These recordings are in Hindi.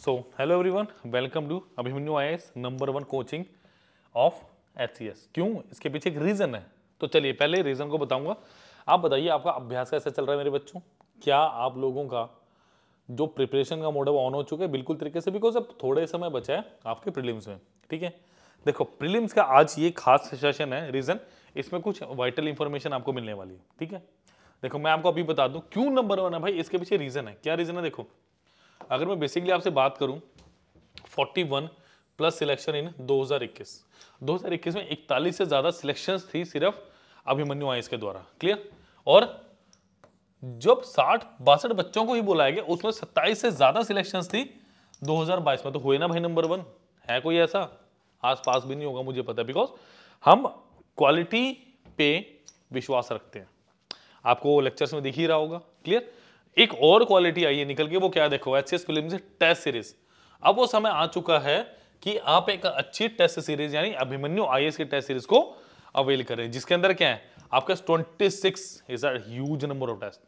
So hello everyone welcome to Abhimanyu I number one coaching of H क्यों इसके पीछे एक रीज़न है तो चलिए पहले रीज़न को बताऊंगा आप बताइए आपका अभ्यास कैसे चल रहा है मेरे बच्चों क्या आप लोगों का जो प्रिपरेशन का मोड है वो ऑन हो चुका है बिल्कुल तरीके से बिकॉज अब थोड़े समय बचा है आपके प्रिलिम्स में ठीक है देखो प्रिलिम्स का आज ये खास सेशन है रीज़न इसमें कुछ वाइटल इंफॉर्मेशन आपको मिलने वाली है ठीक है देखो मैं आपको अभी बता दूं क्यों नंबर वन है भाई इसके पीछे रीज़न है क्या रीज़न है देखो अगर मैं बेसिकली आपसे बात करूं 41 प्लस सिलेक्शन इन 2021 2021 में 41 से ज़्यादा सिलेक्शन थी सिर्फ अभिमन्यु आयस के द्वारा क्लियर और जब साठ बासठ बच्चों को ही बुलाया गया उसमें 27 से ज़्यादा सिलेक्शन थी 2022 में तो हुए ना भाई नंबर वन है कोई ऐसा आस पास भी नहीं होगा मुझे पता बिकॉज हम क्वालिटी पे विश्वास रखते हैं आपको लेक्चर्स में दिख ही रहा होगा क्लियर एक और क्वालिटी आई है निकल के वो क्या देखो एच सी फिल्म से टेस्ट सीरीज अब वो समय आ चुका है कि आप एक अच्छी टेस्ट सीरीज यानी अभिमन्यु आई की टेस्ट सीरीज को अवेल करें जिसके अंदर क्या है आपके पास twenty six is as number of test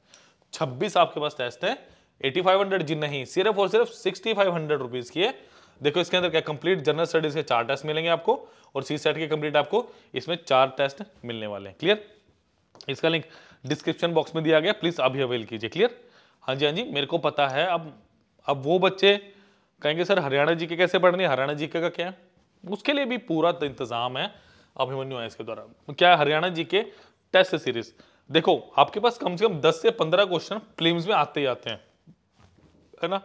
छब्बीस आपके पास टेस्ट है एटी फाइव हंड्रेड जी नहीं सिर्फ और सिर्फ सिक्सटी फाइव हंड्रेड रुपीज की है देखो इसके अंदर क्या कंप्लीट जनरल स्टडीज के चार टेस्ट मिलेंगे आपको और सी सेट के कंप्लीट आपको इसमें चार टेस्ट मिलने वाले हैं क्लियर इसका लिंक डिस्क्रिप्शन बॉक्स में दिया गया प्लीज अभी अवेल कीजिए क्लियर हाँ जी हाँ जी मेरे को पता है अब अब वो बच्चे कहेंगे सर हरियाणा जी के कैसे पढ़ने हरियाणा जी के का क्या है उसके लिए भी पूरा तो इंतजाम है अभिमन्यु आयस के द्वारा क्या हरियाणा जी के टेस्ट सीरीज देखो आपके पास कम से कम 10 से 15 क्वेश्चन प्लेम्स में आते ही आते हैं है ना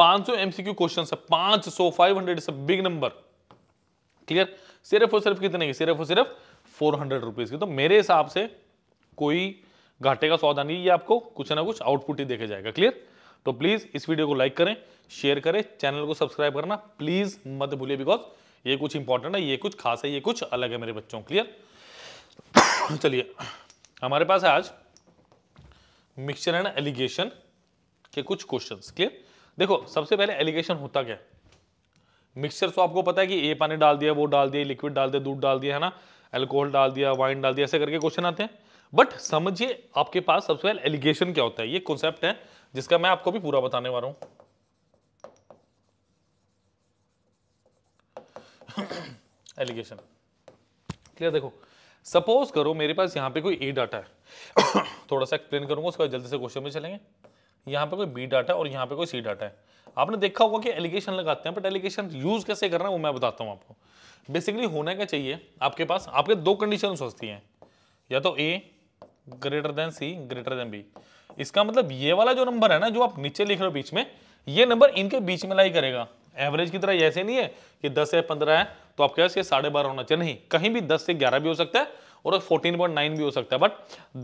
500 एमसीक्यू क्वेश्चन है 500 500 इज बिग नंबर क्लियर सिर्फ और सिर्फ कितने की सिर्फ और सिर्फ फोर हंड्रेड रुपीज की तो मेरे हिसाब से कोई घाटे का सौदा नहीं ये आपको कुछ ना कुछ आउटपुट ही देखे जाएगा क्लियर तो प्लीज़ इस वीडियो को लाइक करें शेयर करें चैनल को सब्सक्राइब करना प्लीज़ मत भूलिए बिकॉज ये कुछ इंपॉर्टेंट है ये कुछ खास है ये कुछ अलग है मेरे बच्चों क्लियर चलिए हमारे पास है आज मिक्सचर एंड एलिगेशन के कुछ क्वेश्चन क्लियर देखो सबसे पहले एलिगेशन होता क्या मिक्सचर तो आपको पता है कि ये पानी डाल दिया वो डाल दिया लिक्विड डाल दिया दूध डाल दिया है ना एल्कोहल डाल दिया वाइन डाल दिया ऐसे करके क्वेश्चन आते हैं बट समझिए आपके पास सबसे पहले एलिगेशन क्या होता है ये कॉन्सेप्ट है जिसका मैं आपको भी पूरा बताने वाला हूं एलिगेशन क्लियर देखो सपोज करो मेरे पास यहां पे कोई ए डाटा है थोड़ा सा एक्सप्लेन करूंगा उसका जल्दी से क्वेश्चन में चलेंगे यहां पे कोई बी डाटा और यहां पे कोई सी डाटा है आपने देखा होगा कि एलिगेशन लगाते हैं बट एलिगेशन यूज कैसे करना है वो मैं बताता हूं आपको बेसिकली होना क्या चाहिए आपके पास आपके दो कंडीशन सोचती हैं या तो A greater than C greater than B इसका मतलब ये वाला जो नंबर है ना जो आप नीचे लिख रहे हो बीच में ये नंबर इनके बीच में लाई करेगा एवरेज की तरह ऐसे नहीं है कि 10 है 15 है तो आपके पास ये साढ़े बारह होना चाहिए नहीं कहीं भी 10 से 11 भी हो सकता है और 14.9 भी हो सकता है बट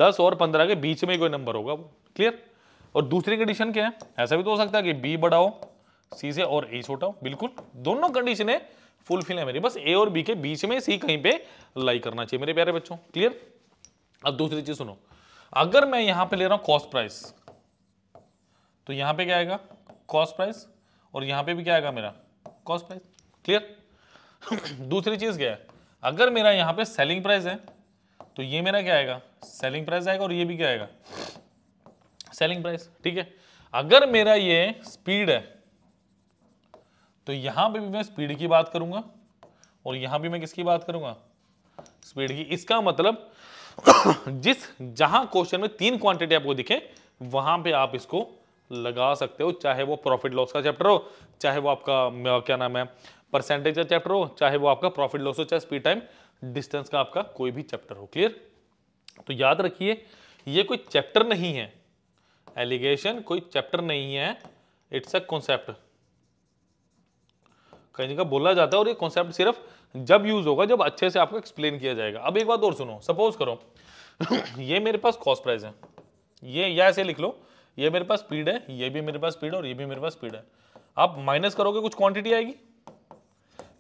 10 और 15 के बीच में कोई नंबर होगा वो क्लियर और दूसरी कंडीशन क्या है ऐसा भी तो हो सकता है कि बी बड़ा हो सी से और ए छोटा हो बिल्कुल दोनों कंडीशन है फुलफिल है मेरी बस ए और बी के बीच में सी कहीं पे लाई करना चाहिए मेरे प्यारे बच्चों क्लियर अब दूसरी चीज सुनो अगर मैं यहां पे ले रहा हूं कॉस्ट प्राइस तो यहां पे क्या आएगा कॉस्ट प्राइस और यहां पे भी क्या आएगा मेरा कॉस्ट प्राइस क्लियर दूसरी चीज क्या है अगर मेरा यहां पे सेलिंग प्राइस है तो ये मेरा क्या आएगा सेलिंग प्राइस आएगा और ये भी क्या आएगा सेलिंग प्राइस ठीक है अगर मेरा ये स्पीड है तो यहां पे भी मैं स्पीड की बात करूंगा और यहां भी मैं किसकी बात करूंगा स्पीड की इसका मतलब जिस जहां क्वेश्चन में तीन क्वांटिटी आपको दिखे वहां पे आप इसको लगा सकते हो चाहे वो प्रॉफिट लॉस का चैप्टर हो चाहे वो आपका क्या नाम है परसेंटेज का चैप्टर हो चाहे वो आपका प्रॉफिट लॉस हो चाहे स्पीड टाइम डिस्टेंस का आपका कोई भी चैप्टर हो क्लियर तो याद रखिए ये कोई चैप्टर नहीं है एलिगेशन कोई चैप्टर नहीं है इट्स अ कॉन्सेप्ट कहीं जगह बोला जाता है और ये कॉन्सेप्ट सिर्फ जब यूज होगा जब अच्छे से आपको एक्सप्लेन किया जाएगा अब एक बात और सुनो सपोज करो ये मेरे पास कॉस्ट प्राइस है ये या ऐसे लिख लो ये मेरे पास स्पीड है ये भी मेरे पास स्पीड और ये भी मेरे पास स्पीड है आप माइनस करोगे कुछ क्वांटिटी आएगी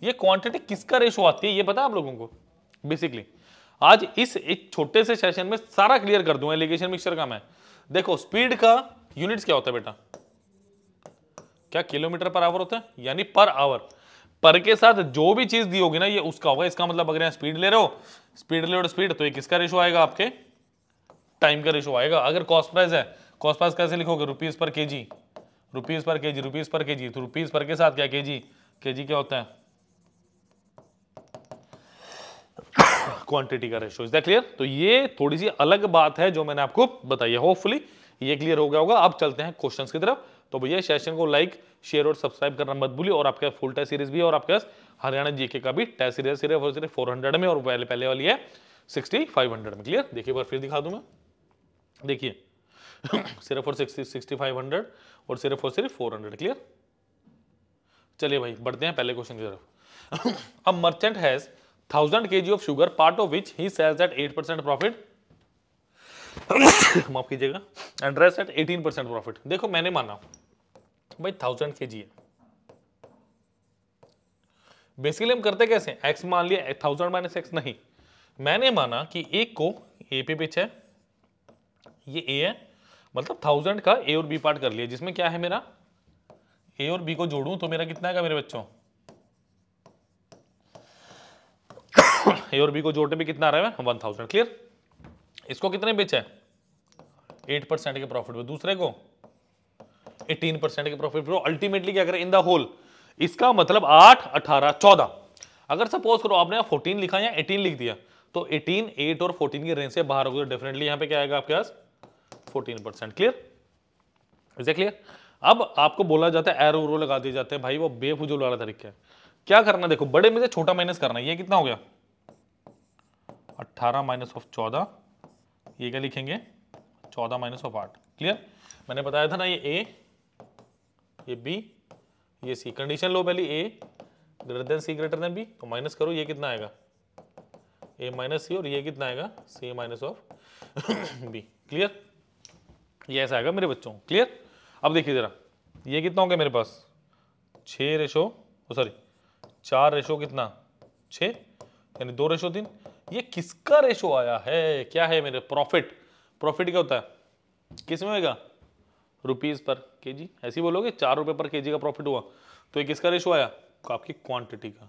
ये क्वांटिटी किसका रेशो आती है ये पता है आप लोगों को बेसिकली आज इस एक छोटे से सेशन में सारा क्लियर कर दूं एलिगेशन मिक्सचर का मैं देखो स्पीड का यूनिट्स क्या होता है बेटा क्या किलोमीटर पर आवर होता है यानी पर आवर पर के साथ जो भी चीज दी होगी ना ये उसका होगा इसका मतलब अगर यहां स्पीड ले रहे हो स्पीड ले और स्पीड तो, तो ये किसका रेशो आएगा आपके टाइम का रेशो आएगा अगर कॉस्ट प्राइस है कॉस्ट प्राइस कैसे लिखोगे रुपीज पर के जी रुपीज पर के जी रुपीज पर के जी तो रुपीज पर के साथ क्या के जी के जी क्या होता है क्वांटिटी का रेशो इज दैट क्लियर तो ये थोड़ी सी अलग बात है जो मैंने आपको बताई है होपफुली ये क्लियर हो गया होगा अब चलते हैं क्वेश्चंस की तरफ तो भैया सेशन को लाइक शेयर और सब्सक्राइब करना मत भूलिए और आपके फुल टेस्ट सीरीज भी है और आपके पास हरियाणा जीके का भी टेस्ट सीरीज है सिर्फ और सिर्फ फोर हंड्रेड में और पहले पहले वाली है सिक्सटी फाइव हंड्रेड में क्लियर देखिए बार फिर दिखा दूँ मैं देखिए सिर्फ और सिक्सटी सिक्सटी फाइव हंड्रेड और सिर्फ और सिर्फ फोर हंड्रेड क्लियर चलिए भाई बढ़ते हैं पहले क्वेश्चन की तरफ अब merchant has K G of sugar part of which he sells at eight percent profit माफ कीजिएगा and rest at eighteen percent profit देखो मैंने माना भाई थाउजेंड के जी है बेसिकली हम करते कैसे एक्स मान लिया थाउजेंड माइनस एक्स नहीं मैंने माना कि एक को ए पे पिच है ये ए है मतलब थाउजेंड का ए और बी पार्ट कर लिया जिसमें क्या है मेरा ए और बी को जोड़ू तो मेरा कितना है मेरे बच्चों ए और बी को जोड़ने में कितना आ रहा है वन थाउजेंड क्लियर इसको कितने बेचा है एट परसेंट के प्रॉफिट पे दूसरे को एटीन परसेंट के प्रॉफिट पे अल्टीमेटली क्या करें इन द होल इसका मतलब आठ अठारह चौदह अगर सपोज करो आपने फोर्टीन लिखा या एटीन लिख दिया तो एटीन एट और फोर्टीन की रेंज से बाहर हो गए डेफिनेटली यहां पर क्या आएगा आपके पास फोर्टीन परसेंट क्लियर इसे क्लियर अब आपको बोला जाता है एरो लगा दिए जाते हैं भाई वो बेफुजूल वाला तरीका है क्या करना देखो बड़े में से छोटा माइनस करना ये कितना हो गया अट्ठारह माइनस ऑफ चौदह ये क्या लिखेंगे चौदह माइनस ऑफ आठ क्लियर मैंने बताया था ना ये ए ये बी ये सी कंडीशन लो पहली A greater than C greater than B तो माइनस करो ये कितना आएगा ए माइनस सी और ये कितना आएगा C minus of B clear ये ऐसा आएगा मेरे बच्चों क्लियर अब देखिए ज़रा ये कितना हो गया मेरे पास छः रेशो सॉरी चार रेशो कितना छः यानी दो रेशो तीन ये किसका रेशो आया है क्या है मेरे प्रॉफिट प्रॉफिट क्या होता है किस में होगा रुपीज़ पर के जी ऐसे बोलोगे चार रुपए पर के जी का प्रॉफिट हुआ तो ये किसका रेशो आया आपकी क्वांटिटी का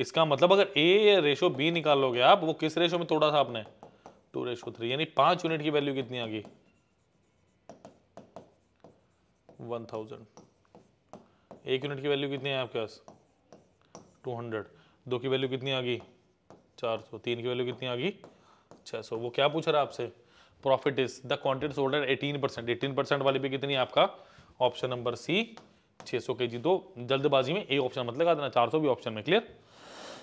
इसका मतलब अगर ए रेशो बी निकाल लोगे आप वो किस रेशो में तोड़ा था आपने टू रेशो थ्री यानी पांच यूनिट की वैल्यू कितनी आ गई वन थाउजेंड एक यूनिट की वैल्यू कितनी है आपके पास टू हंड्रेड दो की वैल्यू कितनी आ गई चार सौ तीन की वैल्यू कितनी आ गई छः सौ वो क्या पूछ रहा है आपसे profit is the quantity sold at eighteen percent eighteen percent वाली भी कितनी आपका ऑप्शन नंबर सी छः सौ के जी तो जल्दबाजी में ए ऑप्शन मतलब लगा देना चार सौ भी ऑप्शन में क्लियर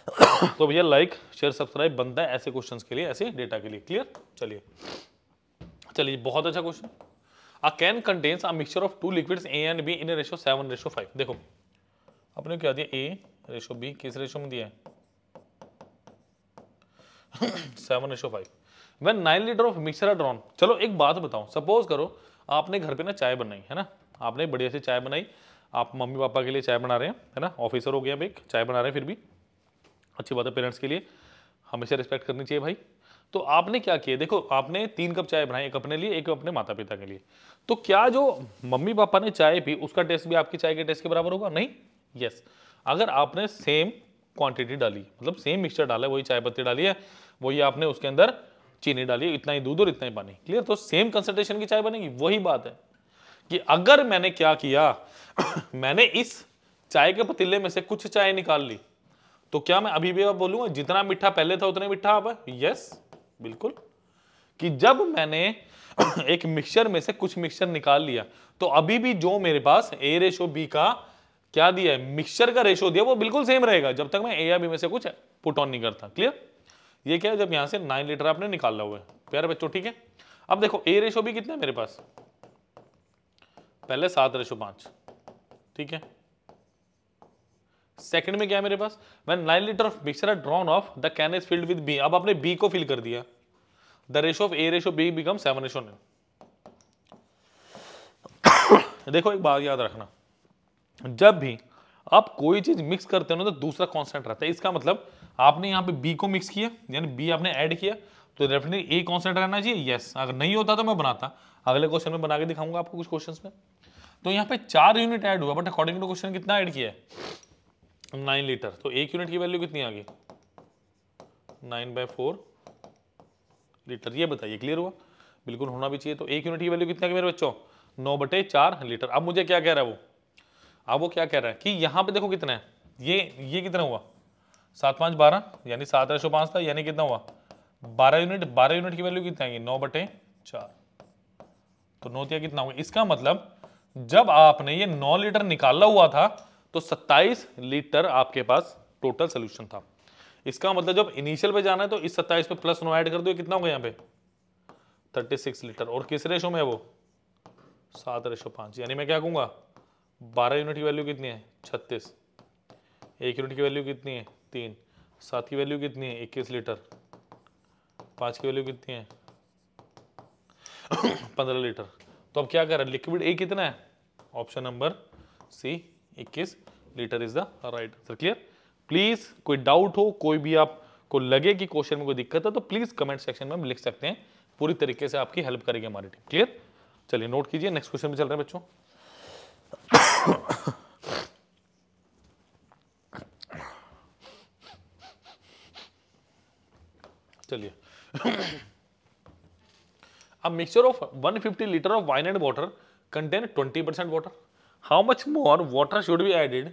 तो भैया लाइक शेयर सब्सक्राइब बनता है ऐसे क्वेश्चन के लिए ऐसे डेटा के लिए क्लियर चलिए चलिए बहुत अच्छा question a can contains a mixture of two liquids A and B in ratio seven ratio five देखो अपने क्या दिया ए रेशो बी किस रेशो में दिया है seven ratio five when nine litre of mixture drawn चलो एक बात बताओ सपोज करो आपने घर पे ना चाय बनाई है ना आपने बढ़िया से चाय बनाई आप मम्मी पापा के लिए चाय बना रहे हैं है ना ऑफिसर हो गया अब एक चाय बना रहे हैं फिर भी अच्छी बात है पेरेंट्स के लिए हमेशा रिस्पेक्ट करनी चाहिए भाई तो आपने क्या किया देखो आपने तीन कप चाय बनाई एक अपने लिए एक अपने माता पिता के लिए तो क्या जो मम्मी पापा ने चाय पी उसका टेस्ट भी आपकी चाय के टेस्ट के बराबर होगा नहीं यस yes. अगर आपने सेम क्वांटिटी डाली मतलब सेम मिक्सचर डाला है वही चाय पत्ती डाली है वही आपने उसके अंदर चीनी डाली है इतना ही दूध और इतना ही पानी क्लियर तो सेम कंसनट्रेशन की चाय बनेगी वही बात है कि अगर मैंने क्या किया मैंने इस चाय के पतीले में से कुछ चाय निकाल ली तो क्या मैं अभी भी आप बोलूंगा जितना मीठा पहले था उतना मीठा आप यस बिल्कुल कि जब मैंने एक मिक्सचर में से कुछ मिक्सचर निकाल लिया तो अभी भी जो मेरे पास ए रेशो बी का क्या दिया है मिक्सचर का रेशो दिया वो बिल्कुल सेम रहेगा जब तक मैं ए या बी में से कुछ पुट ऑन नहीं करता क्लियर ये क्या है जब यहाँ से नाइन लीटर आपने निकाला हुआ है प्यारे बच्चों ठीक है अब देखो ए रेशो भी कितना है मेरे पास पहले सात रेशो पांच ठीक है सेकंड में क्या है मेरे पास when nine litre of mixture are drawn off the can is filled with B अब आपने बी को फिल कर दिया the ratio of A ratio B become seven ratio nine देखो एक बात याद रखना जब भी आप कोई चीज मिक्स करते हो तो दूसरा कॉन्स्टेंट रहता है इसका मतलब आपने यहाँ पे बी को मिक्स किया यानी बी आपने ऐड किया तो डेफिनेटली ए कॉन्स्टेंट रहना चाहिए यस अगर नहीं होता तो मैं बनाता अगले क्वेश्चन में बना के दिखाऊंगा आपको कुछ क्वेश्चन में तो यहाँ पे चार यूनिट ऐड हुआ बट अकॉर्डिंग टू क्वेश्चन कितना ऐड किया है नाइन लीटर तो एक यूनिट की वैल्यू कितनी आ गई नाइन बाय फोर लीटर ये बताइए क्लियर हुआ बिल्कुल होना भी चाहिए तो एक यूनिट की वैल्यू कितना गई मेरे बच्चों नौ बटे चार लीटर अब मुझे क्या कह रहा है वो अब वो क्या कह रहा है कि यहाँ पे देखो कितना है ये ये कितना हुआ सात पाँच बारह यानी सात रेशो पाँच था यानी कितना हुआ बारह यूनिट बारह यूनिट की वैल्यू कितनी आएगी नौ बटे चार तो नौ नौतिया कितना होगा इसका मतलब जब आपने ये नौ लीटर निकाला हुआ था तो सत्ताईस लीटर आपके पास टोटल सोल्यूशन था इसका मतलब जब इनिशियल पे जाना है तो इस सत्ताईस पे प्लस नौ ऐड कर दो कितना होगा यहाँ पे थर्टी सिक्स लीटर और किस रेशो में है वो सात रेशो पांच यानी मैं क्या कहूंगा बारह यूनिट की वैल्यू कितनी है छत्तीस एक यूनिट की वैल्यू कितनी है तीन सात की वैल्यू कितनी है इक्कीस लीटर पाँच की वैल्यू कितनी है पंद्रह लीटर तो अब क्या कर लिक्विड ए कितना है ऑप्शन नंबर सी इक्कीस litre is the right answer clear please कोई डाउट हो कोई भी आपको लगे कि क्वेश्चन में कोई दिक्कत है तो प्लीज कमेंट सेक्शन में हम लिख सकते हैं पूरी तरीके से आपकी हेल्प करेगी हमारी टीम क्लियर चलिए नोट कीजिए नेक्स्ट क्वेश्चन में चल रहे हैं बच्चों चलिए अब mixture of 150 litre of wine and water contain 20 percent water how much more water should be added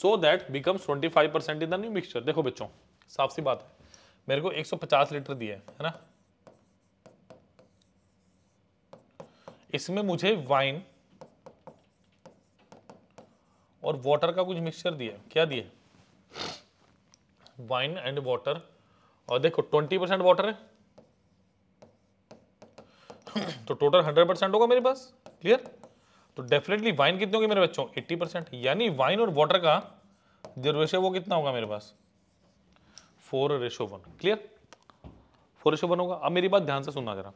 so that becomes 25 percent in the new mixture देखो बच्चों साफ सी बात है मेरे को 150 लीटर दिए है ना इसमें मुझे वाइन और वाटर का कुछ मिक्सचर दिया क्या दिया वाइन एंड वाटर और देखो ट्वेंटी परसेंट वाटर है तो टोटल हंड्रेड परसेंट होगा मेरे पास क्लियर तो डेफिनेटली वाइन कितने होगी मेरे बच्चों एट्टी परसेंट यानी वाइन और वाटर का जो रेशो वो कितना होगा मेरे पास four ratio one clear four ratio one होगा अब मेरी बात ध्यान से सुनना जरा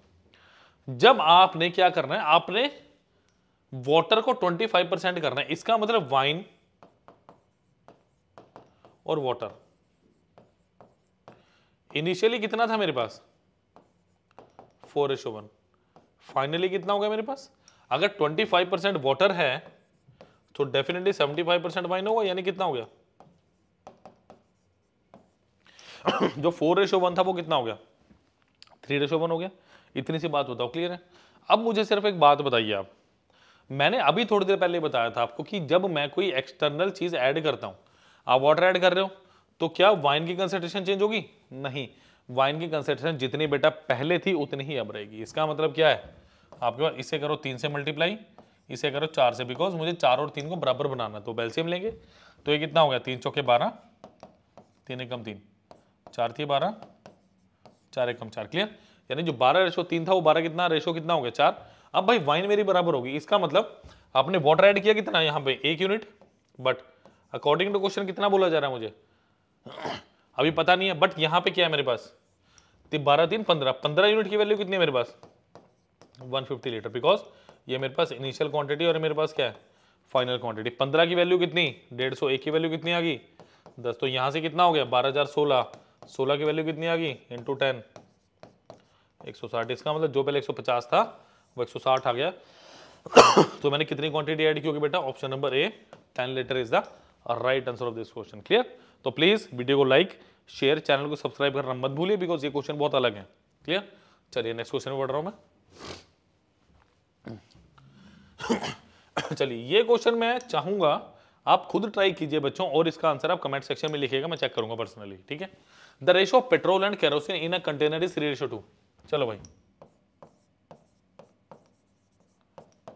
जब आपने क्या करना है आपने वाटर को 25 परसेंट करना है इसका मतलब वाइन और वाटर इनिशियली कितना था मेरे पास फोर एशो वन फाइनली कितना हो गया मेरे पास अगर 25 परसेंट वाटर है तो डेफिनेटली 75 परसेंट वाइन होगा यानी कितना हो गया जो फोर रेशो वन था वो कितना हो गया थ्री रेशो वन हो गया इतनी सी बात बताओ क्लियर है अब मुझे सिर्फ एक बात बताइए आप मैंने अभी थोड़ी देर पहले बताया था आपको कि जब मैं कोई एक्सटर्नल चीज़ ऐड करता हूं आप वाटर ऐड कर रहे हो तो क्या वाइन की कंसेंट्रेशन चेंज होगी नहीं वाइन की कंसेंट्रेशन जितनी बेटा पहले थी उतनी ही अब रहेगी इसका मतलब क्या है आपके पास इसे करो तीन से मल्टीप्लाई इसे करो चार से बिकॉज मुझे चार और तीन को बराबर बनाना तो बेल्सियम लेंगे तो ये कितना हो गया तीन चौके बारह तीन एकम तीन चार थी बारह चार एकम चार क्लियर यानी जो बारह रेशो तीन था वो बारह कितना रेशो कितना हो गया चार अब भाई वाइन मेरी बराबर होगी इसका मतलब आपने वाटर ऐड किया कितना यहाँ पे एक unit but according to question कितना बोला जा रहा है मुझे अभी पता नहीं है बट यहाँ पे क्या है मेरे पास बारह तीन पंद्रह पंद्रह यूनिट की वैल्यू कितनी है मेरे पास वन फिफ्टी लीटर बिकॉज ये मेरे पास इनिशियल क्वांटिटी और मेरे पास क्या है फाइनल क्वांटिटी पंद्रह की वैल्यू कितनी डेढ़ सौ एक की वैल्यू कितनी आ गई दस तो यहाँ से कितना हो गया बारह हज़ार सोलह सोलह की वैल्यू कितनी आ गई इंटू टेन एक सौ साठ इसका मतलब जो पहले एक सौ पचास था वो एक आ गया तो मैंने कितनी क्वांटिटी ऐड की होगी बेटा option number A ten litre is the right answer of this question clear तो प्लीज वीडियो को लाइक शेयर चैनल को सब्सक्राइब करना मत भूलिए बिकॉज ये क्वेश्चन बहुत अलग है क्लियर चलिए नेक्स्ट क्वेश्चन पढ़ रहा हूँ मैं चलिए ये क्वेश्चन मैं चाहूंगा आप खुद ट्राई कीजिए बच्चों और इसका आंसर आप कमेंट सेक्शन में लिखिएगा मैं चेक करूंगा पर्सनली ठीक है the ratio of petrol and kerosene in a container is ratio two चलो भाई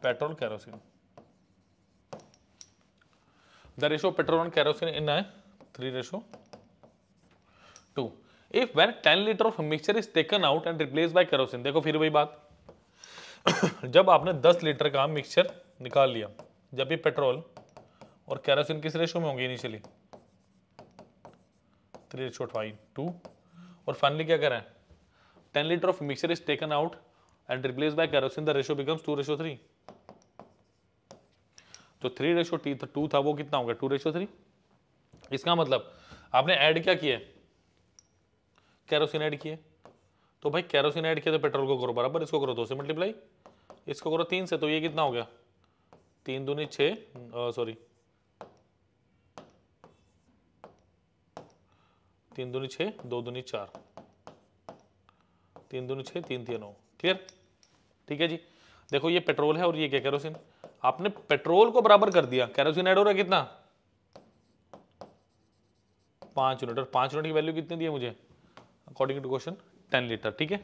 petrol kerosene the ratio petrol and kerosene in है three ratio two if if ten litre of mixture is taken out and replace by kerosene देखो फिर वही बात जब आपने दस लीटर का मिक्सचर निकाल लिया जब भी पेट्रोल और कैरोसिन किस रेशो में होंगे initially three ratio five two और फाइनली क्या करें ten litre of mixture is taken out and replace by kerosene the ratio becomes two ratio three तो थ्री रेशो टी टू था वो कितना हो गया टू रेशो थ्री इसका मतलब आपने ऐड क्या किए कैरोसिन ऐड किए तो भाई कैरोसिन ऐड किया तो पेट्रोल को करो बराबर इसको करो दो से मल्टीप्लाई इसको करो तीन से तो ये कितना हो गया तीन दूनी छः सॉरी तीन दूनी छः दो दूनी चार तीन दूनी छः तीन तीन नौ क्लियर ठीक है जी देखो ये पेट्रोल है और ये क्या कैरोसिन आपने पेट्रोल को बराबर कर दिया कैरोसिन ऐड हो रहा है कितना पांच यूनिट और पांच यूनिट की वैल्यू कितनी दी है मुझे according to question ten litre ठीक है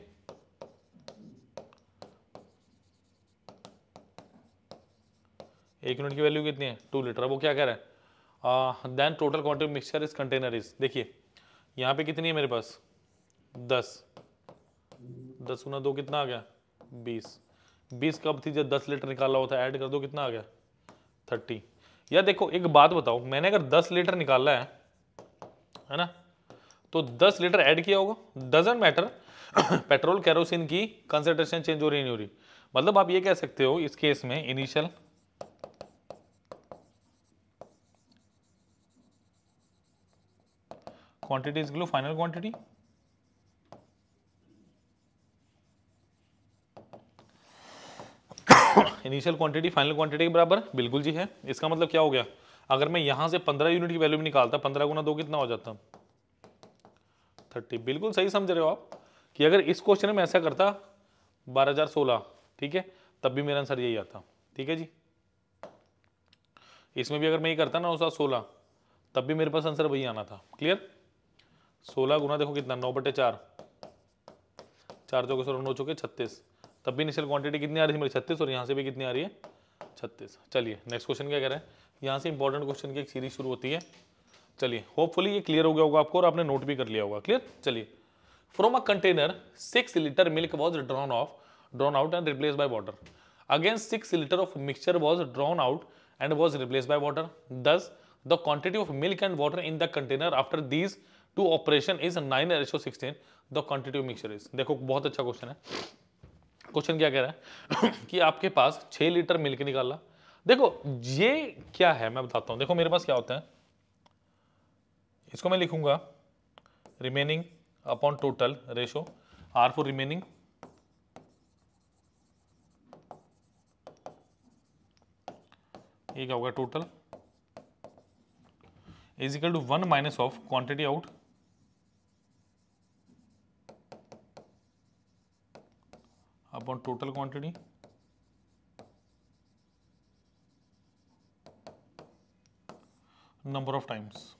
एक यूनिट की वैल्यू कितनी है टू लीटर वो क्या कह रहा है then total quantity mixture is container is देखिए यहां पे कितनी है मेरे पास दस दस गुना दो कितना आ गया बीस बीस कप थी जब दस लीटर निकाला होता है ऐड कर दो कितना आ गया थर्टी या देखो एक बात बताओ मैंने अगर दस लीटर निकाला है है ना तो दस लीटर ऐड किया होगा डजेंट मैटर पेट्रोल कैरोसिन की कंसेंट्रेशन चेंज हो रही नहीं हो रही मतलब आप ये कह सकते हो इस केस में initial quantity is final quantity initial quantity final quantity के बराबर बिल्कुल जी है इसका मतलब क्या हो गया अगर मैं यहां से पंद्रह यूनिट की वैल्यू भी निकालता पंद्रह गुना दो कितना हो जाता थर्टी बिल्कुल सही समझ रहे हो आप कि अगर इस क्वेश्चन में ऐसा करता बारह ठीक है तब भी मेरा आंसर यही आता ठीक है जी इसमें भी अगर मैं ये करता ना उसका सोलह तब भी मेरे पास आंसर वही आना था क्लियर सोलह गुना देखो कितना नौ बटे चार चार चौके सोलह नौ चौके छत्तीस तब भी इनिशियल क्वांटिटी कितनी आ रही है मेरी छत्तीस और यहाँ से भी कितनी आ रही है छत्तीस चलिए नेक्स्ट क्वेश्चन क्या कह रहे हैं यहाँ से इंपॉर्टेंट क्वेश्चन की एक सीरीज शुरू होती है चलिए होपफुली ये क्लियर हो गया होगा आपको और आपने नोट भी कर लिया होगा क्लियर चलिए from a container six litre milk was drawn off drawn out and replace by water against 6 liter of mixture was drawn out and was replaced by water thus the quantity of milk and water in the container after these two operation is 9 ratio sixteen the quantity of mixture is देखो बहुत अच्छा क्वेश्चन है क्वेश्चन क्या कह रहा है कि आपके पास छह लीटर मिल्क निकाला देखो ये क्या है मैं बताता हूं देखो मेरे पास क्या होता है इसको मैं लिखूंगा remaining upon total ratio are for remaining ये क्या होगा total equal to one minus of quantity out upon total quantity number of times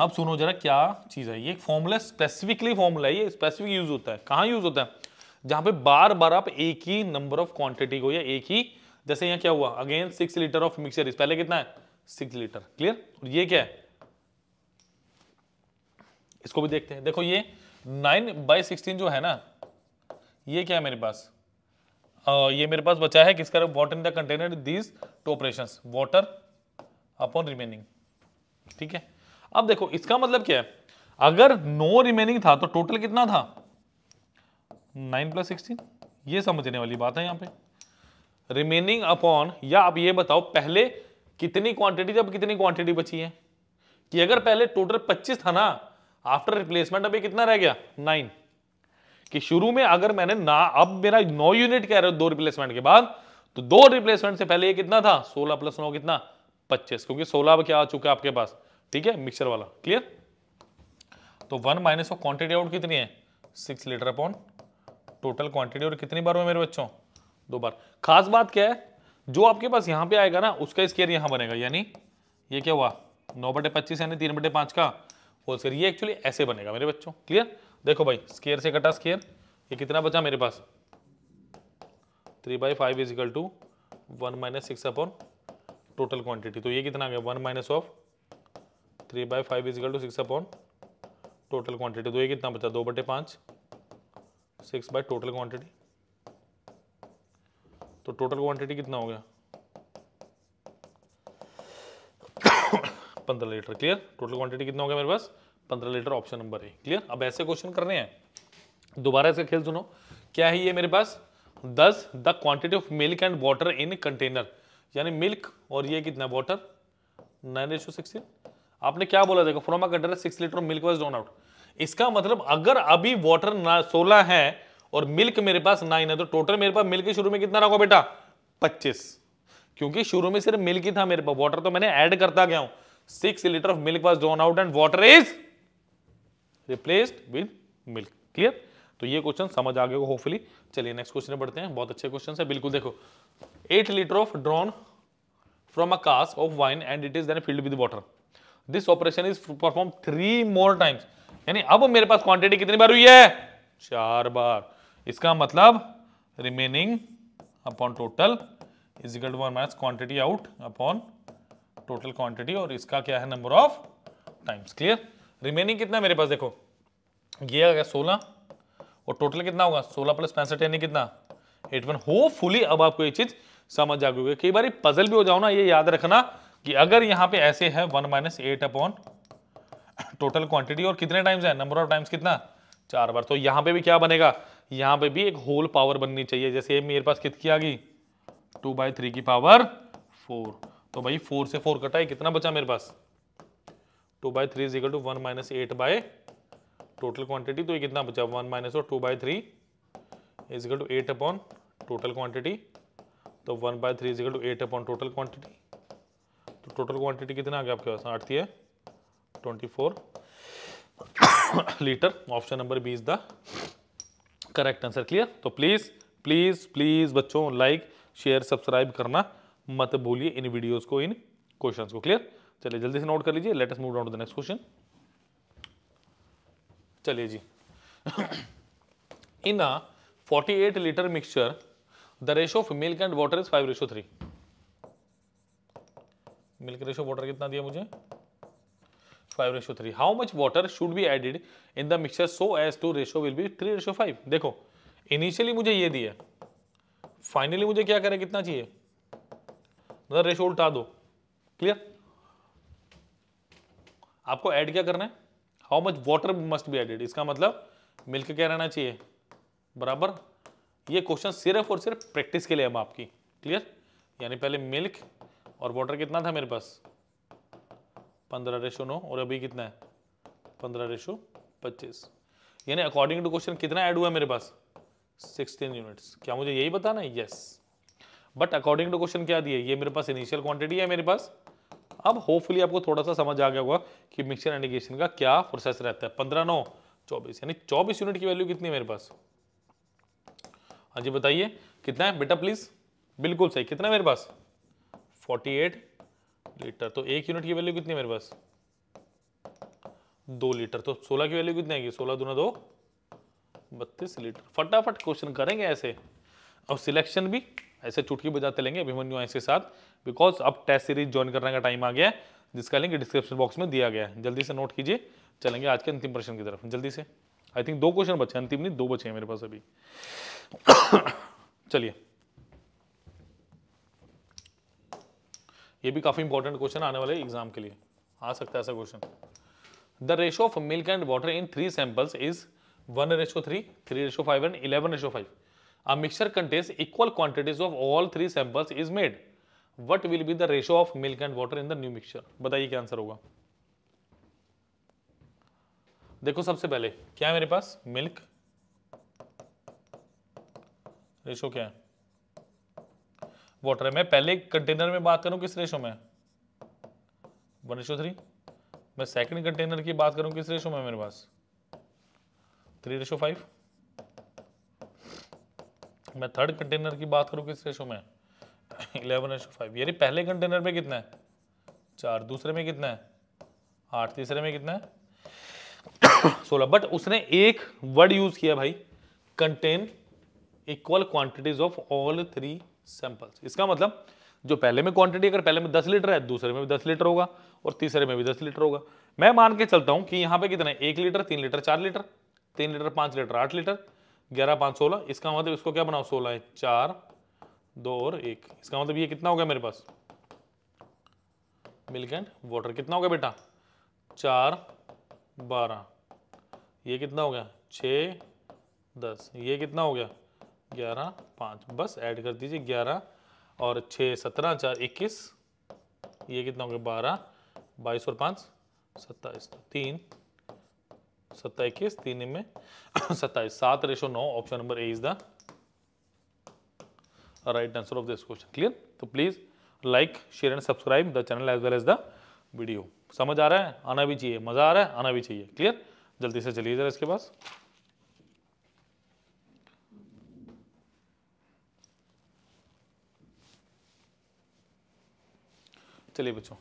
अब सुनो जरा क्या चीज है ये एक फॉर्मूला स्पेसिफिकली फॉर्मूला है ये स्पेसिफिक यूज होता है कहां यूज होता है जहां पे बार बार आप एक ही नंबर ऑफ क्वांटिटी को या एक ही जैसे यहां क्या हुआ again six litre of mixture इस पहले कितना है सिक्स लीटर क्लियर और ये क्या है इसको भी देखते हैं देखो ये नाइन बाई सिक्सटीन जो है ना ये क्या है मेरे पास आ, ये मेरे पास बचा है किसका water in the container these two operation water upon remaining ठीक है अब देखो इसका मतलब क्या है अगर नो रिमेनिंग था तो टोटल कितना था नाइन प्लस सिक्सटीन ये समझने वाली बात है यहाँ पे रिमेनिंग अपॉन या आप ये बताओ पहले कितनी क्वांटिटी जब कितनी क्वांटिटी बची है कि अगर पहले टोटल 25 था ना आफ्टर रिप्लेसमेंट अभी कितना रह गया नाइन कि शुरू में अगर मैंने ना अब मेरा नौ यूनिट कह रहे हो दो रिप्लेसमेंट के बाद तो दो रिप्लेसमेंट से पहले ये कितना था सोलह प्लस नौ कितना पच्चीस क्योंकि सोलह अब क्या आ चुका है आपके पास ठीक है मिक्सर वाला क्लियर तो one minus of quantity out कितनी है six litre upon total quantity और कितनी बार हुए मेरे बच्चों दो बार खास बात क्या है जो आपके पास यहां पे आएगा ना उसका स्केयर यहां बनेगा यानी ये क्या हुआ नौ बटे पच्चीस यानी तीन बटे पांच का होल स्केयर ये एक्चुअली ऐसे बनेगा मेरे बच्चों क्लियर देखो भाई स्केयर से कटा स्केयर ये कितना बचा मेरे पास three by five is equal to one minus six upon total quantity तो ये कितना आ गया one minus of three by five equal to six upon total quantity तो ये कितना बचा दो बटे पाँच सिक्स बाई टोटल क्वांटिटी तो टोटल क्वांटिटी कितना हो गया पंद्रह लीटर क्लियर टोटल क्वांटिटी कितना हो गया मेरे पास पंद्रह litre option number A clear अब ऐसे क्वेश्चन करने हैं दोबारा इसका खेल सुनो क्या है ये मेरे पास दस the quantity of milk and water in container यानी मिल्क और ये कितना वाटर नाइन रेशो सिक्सटीन आपने क्या बोला देखो from a container six litre milk was drawn out इसका मतलब अगर अभी वाटर सोलह है और मिल्क मेरे पास नाइन है तो टोटल मेरे पास मिल्क शुरू में कितना रखो बेटा पच्चीस क्योंकि शुरू में सिर्फ मिल्क ही था मेरे पास वाटर तो मैंने ऐड करता गया हूं six litre of milk was drawn out and water is replaced with milk clear तो ये क्वेश्चन समझ आ गया होपफुली चलिए नेक्स्ट क्वेश्चन बढ़ते हैं बहुत अच्छे क्वेश्चन है बिल्कुल देखो eight litre of drawn from a cask of wine and it is then filled with water this operation is perform three more times यानी अब मेरे पास क्वांटिटी कितनी बार हुई है चार बार इसका मतलब remaining upon total is equal to one minus quantity out upon total quantity और इसका क्या है number of times clear remaining कितना मेरे पास देखो ये आ गया सोलह और टोटल कितना होगा सोलह प्लस पैंसठ यानी कितना एट वन हो फुली अब आपको ये चीज समझ आ गई कई बार पजल भी हो जाओ ना ये याद रखना कि अगर यहाँ पे ऐसे है one minus eight upon total quantity और कितने टाइम्स है नंबर ऑफ टाइम्स कितना चार बार तो यहाँ पे भी क्या बनेगा यहाँ पे भी एक होल पावर बननी चाहिए जैसे मेरे पास कितनी आ गई टू बाई थ्री की पावर फोर तो भाई फोर से फोर कटाई कितना बचा मेरे पास two by three equal to one minus eight by total quantity तो ये कितना बचा वन माइनस और two by three equal two eight upon total quantity तो one by three equal two eight upon total quantity तो टोटल क्वांटिटी कितना आ गया आपके पास आठती है twenty four litre option number B is the correct answer clear तो प्लीज़ प्लीज़ प्लीज़ बच्चों लाइक शेयर सब्सक्राइब करना मत बोलिए इन वीडियोस को इन क्वेश्चंस को क्लियर चलिए जल्दी से नोट कर लीजिए let us move down to the next question चलिए जी in a 48 litre mixture the ratio of milk and water is five ratio three milk ratio water कितना दिया मुझे five ratio three how much water should be added in the mixture so as to ratio will be three ratio five देखो इनिशियली मुझे ये दिया फाइनली मुझे क्या करें कितना चाहिए मतलब रेशो उल्टा दो क्लियर आपको ऐड क्या करना है how much water must be added इसका मतलब मिल्क क्या रहना चाहिए बराबर ये क्वेश्चन सिर्फ और सिर्फ प्रैक्टिस के लिए हम आपकी क्लियर यानी पहले मिल्क और वाटर कितना था मेरे पास पंद्रह रेशो नो और अभी कितना है पंद्रह रेशो पच्चीस यानी अकॉर्डिंग टू क्वेश्चन कितना ऐड हुआ है मेरे पास सिक्सटीन यूनिट्स क्या मुझे यही बताना है yes yes. But according to question क्या दिए ये मेरे पास इनिशियल क्वांटिटी है मेरे पास अब होपफुली आपको थोड़ा सा समझ आ गया होगा कि मिक्सचर इंडिकेशन का क्या प्रोसेस रहता है पंद्रह नौ चौबीस यानी चौबीस यूनिट की वैल्यू कितनी है मेरे पास हाँ जी बताइए कितना है बेटा प्लीज बिल्कुल सही कितना है मेरे पास 48 लीटर तो एक यूनिट की वैल्यू कितनी है मेरे पास दो लीटर तो सोलह की वैल्यू कितनी आएगी सोलह दूना दो बत्तीस लीटर फटाफट क्वेश्चन करेंगे ऐसे और सिलेक्शन भी ऐसे चुटकी बजाते लेंगे अभिमन्यु आइंस के साथ बिकॉज अब टेस्ट सीरीज ज्वाइन करने का टाइम आ गया है जिसका लिंक डिस्क्रिप्शन बॉक्स में दिया गया है जल्दी से नोट कीजिए चलेंगे आज के अंतिम प्रश्न की तरफ जल्दी से आई थिंक दो क्वेश्चन बचे अंतिम नहीं दो बचे हैं मेरे पास अभी चलिए ये भी काफ़ी इंपॉर्टेंट क्वेश्चन आने वाले एग्जाम के लिए आ सकता है ऐसा question the ratio of milk and water in three samples is one ratio three three ratio five and eleven ratio five A mixture contains equal quantities of all three samples is made. What will be the ratio of milk and water in the new mixture? bataiye kya answer hoga देखो सबसे पहले क्या है मेरे पास मिल्क रेशो क्या है वाटर मैं पहले कंटेनर में बात करूं किस रेशो में वन रेशो थ्री मैं सेकंड कंटेनर की बात करूं किस रेशो में मेरे पास थ्री रेशो फाइव मैं थर्ड कंटेनर की बात करूँ किस रेशो में इलेवन रेशो फाइव यानी पहले कंटेनर में कितना है चार दूसरे में कितना है आठ तीसरे में कितना है सोलह बट उसने एक वर्ड यूज किया भाई contain equal quantities of all three samples इसका मतलब जो पहले में क्वांटिटी अगर पहले में दस लीटर है दूसरे में भी दस लीटर होगा और तीसरे में भी दस लीटर होगा मैं मान के चलता हूं कि यहां पे कितना है एक लीटर तीन लीटर चार लीटर तीन लीटर पांच लीटर आठ लीटर ग्यारह पाँच सोलह इसका मतलब इसको क्या बनाओ सोलह है चार दो और एक इसका मतलब ये कितना हो गया मेरे पास मिल्क एंड वाटर कितना हो गया बेटा चार बारह ये कितना हो गया छः दस ये कितना हो गया ग्यारह पाँच बस ऐड कर दीजिए ग्यारह और छः सत्रह चार इक्कीस ये कितना हो गया बारह बाईस और पाँच सत्ताईस तो तीन सत्ता इक्कीस तीन में सत्ताईस सात रेशो नौ option number A is the right answer of this question clear तो please like share and subscribe the channel as well as the video समझ आ रहा है आना भी चाहिए मजा आ रहा है आना भी चाहिए क्लियर जल्दी से चलिए जरा इसके पास चलिए बच्चों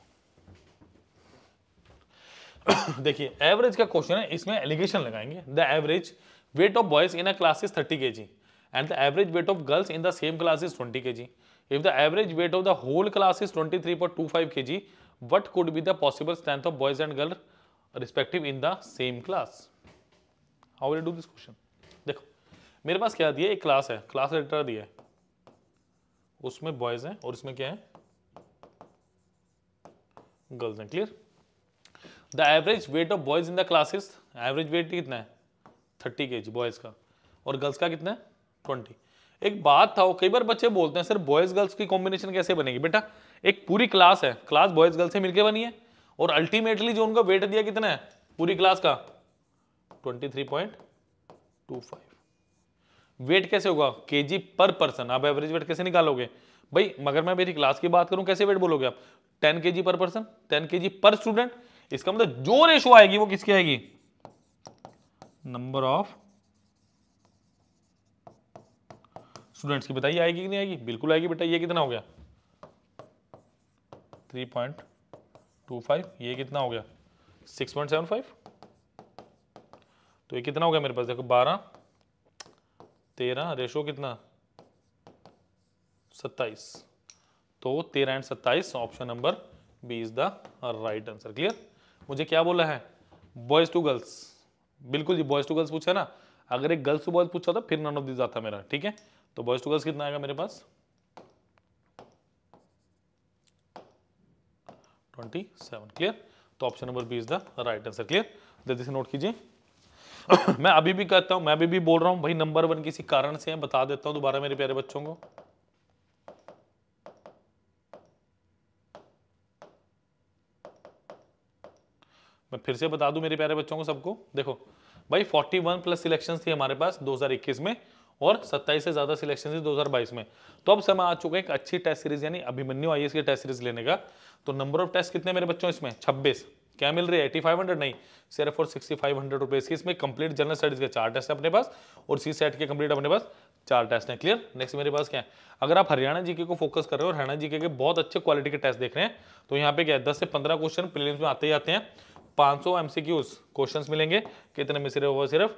देखिए एवरेज का क्वेश्चन है इसमें एलिगेशन लगाएंगे the average weight of boys in a class is thirty K G and the average weight of girls in the same class is twenty K G if the average weight of the whole class is twenty three point two five K G what could be the possible strength of boys and girl respective in the same class how will do this question देखो मेरे पास क्या दिया एक क्लास है क्लास लेटर दिया है उसमें बॉयज हैं और इसमें क्या है गर्ल्स हैं clear the average weight of boys in the classes average weight कितना है थर्टी के जी बॉयज़ का और गर्ल्स का कितना है ट्वेंटी एक बात था वो कई बार बच्चे बोलते हैं सर बॉयज़ गर्ल्स की कॉम्बिनेशन कैसे बनेगी बेटा एक पूरी क्लास है क्लास बॉयज़ गर्ल्स से मिलकर बनी है और अल्टीमेटली जो उनका वेट दिया कितना है पूरी क्लास का twenty three point two five weight कैसे होगा के जी पर पर्सन आप एवरेज वेट कैसे निकालोगे भाई मगर मैं मेरी क्लास की बात करूं कैसे वेट बोलोगे आप टेन के जी पर पर्सन टेन के जी पर स्टूडेंट इसका मतलब जो रेशो आएगी वो किसकी आएगी नंबर ऑफ स्टूडेंट्स की बताइए आएगी कि नहीं आएगी बिल्कुल आएगी बेटा ये कितना हो गया थ्री पॉइंट टू फाइव ये कितना हो गया सिक्स पॉइंट सेवन फाइव तो ये कितना हो गया मेरे पास देखो बारह तेरह रेशो कितना सत्ताईस तो तेरह एंड सत्ताईस option number B is the right answer clear मुझे क्या बोला है बॉयज टू गर्ल्स बिल्कुल जी बॉयज टू गर्ल्स पूछा ना अगर एक गर्ल्स टू बॉयज पूछा था तो फिर नन ऑफ दिस आता मेरा ठीक है तो बॉयज टू गर्ल्स कितना आएगा मेरे पास ट्वेंटी सेवन क्लियर तो option number B is the right answer clear जल्दी से नोट कीजिए मैं अभी भी कहता हूं मैं अभी भी बोल रहा हूं भाई नंबर वन किसी कारण से है बता देता हूं दोबारा मेरे प्यारे बच्चों को मैं फिर से बता दूं मेरे प्यारे बच्चों को सबको देखो भाई 41 प्लस सिलेक्शन थी हमारे पास 2021 में और 27 से ज़्यादा सिलेक्शन थी 2022 में तो अब समय आ चुका है एक अच्छी टेस्ट सीरीज यानी अभिमन्यु आई की टेस्ट सीरीज लेने का तो नंबर ऑफ टेस्ट कितने मेरे बच्चों इसमें छब्बीस क्या मिल रही है एटी फाइव हंड्रेड नहीं सिर्फ और सिक्सटी फाइव हंड्रेड रुपीज़ की इसमें कंप्लीट जनरल स्टडीज़ के चार टेस्ट है अपने पास और सी सेट के कंप्लीट अपने पास चार टेस्ट हैं क्लियर नेक्स्ट मेरे पास क्या है अगर आप हरियाणा जीके को फोकस कर रहे हो हरियाणा जीके के बहुत अच्छे क्वालिटी के टेस्ट देख रहे हैं तो यहाँ पे क्या है दस से पंद्रह क्वेश्चन प्रीलिम्स में आते ही आते हैं 500 एमसीक्यूज क्वेश्चंस मिलेंगे कितने में सिर्फ और सिर्फ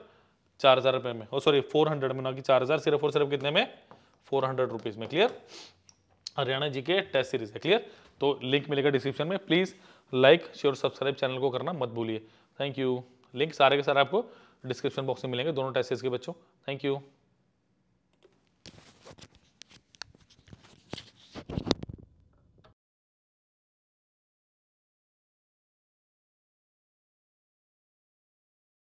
चार हज़ार रुपए में और सॉरी फोर हंड्रेड में ना कि चार हज़ार सिर्फ और सिर्फ कितने में फोर हंड्रेड रुपीज़ में क्लियर हरियाणा जी के टेस्ट सीरीज है क्लियर तो लिंक मिलेगा डिस्क्रिप्शन में please like share subscribe channel को करना मत भूलिए थैंक यू लिंक सारे के सारे आपको डिस्क्रिप्शन बॉक्स में मिलेंगे दोनों टेस्ट सीरीज के बच्चों थैंक यू